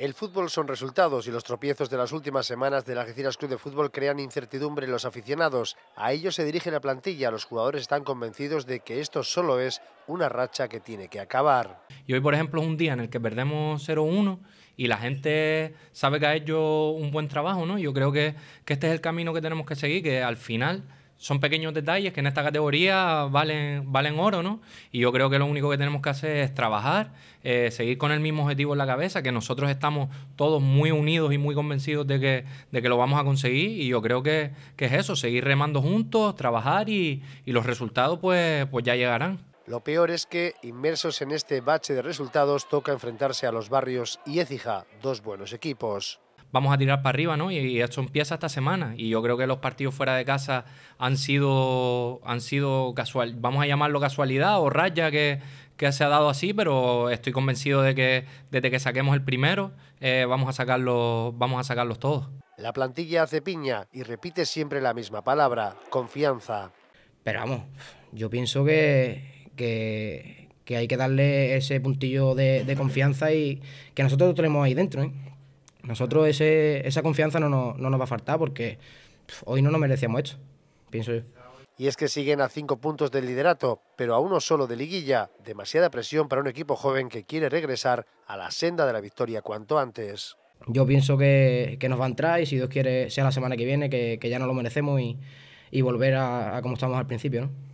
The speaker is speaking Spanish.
El fútbol son resultados y los tropiezos de las últimas semanas ...de del Algeciras Club de Fútbol crean incertidumbre en los aficionados. A ellos se dirige la plantilla. Los jugadores están convencidos de que esto solo es una racha que tiene que acabar. Y hoy, por ejemplo, es un día en el que perdemos 0-1 y la gente sabe que ha hecho un buen trabajo, ¿no? Yo creo que, que este es el camino que tenemos que seguir, que al final son pequeños detalles que en esta categoría valen, valen oro, ¿no? Y yo creo que lo único que tenemos que hacer es trabajar, eh, seguir con el mismo objetivo en la cabeza, que nosotros estamos todos muy unidos y muy convencidos de que, de que lo vamos a conseguir. Y yo creo que, que es eso, seguir remando juntos, trabajar y, y los resultados pues, pues ya llegarán. Lo peor es que, inmersos en este bache de resultados, toca enfrentarse a los barrios y Écija, dos buenos equipos vamos a tirar para arriba, ¿no? Y, esto empieza esta semana. Y yo creo que los partidos fuera de casa han sido, han sido casual, vamos a llamarlo casualidad o raya que, que se ha dado así, pero estoy convencido de que desde que saquemos el primero, eh, vamos a sacarlos, vamos a sacarlos todos. La plantilla hace piña y repite siempre la misma palabra, confianza. Pero vamos, yo pienso que, que, hay que darle ese puntillo de, de, confianza y que nosotros lo tenemos ahí dentro. ¿eh? Nosotros esa confianza no, nos va a faltar porque hoy no nos merecíamos esto, pienso yo. Y es que siguen a cinco puntos del liderato, pero a uno solo de liguilla. Demasiada presión para un equipo joven que quiere regresar a la senda de la victoria cuanto antes. Yo pienso que, nos va a entrar y si Dios quiere sea la semana que viene, que, ya no lo merecemos y, volver a, a como estamos al principio. ¿no?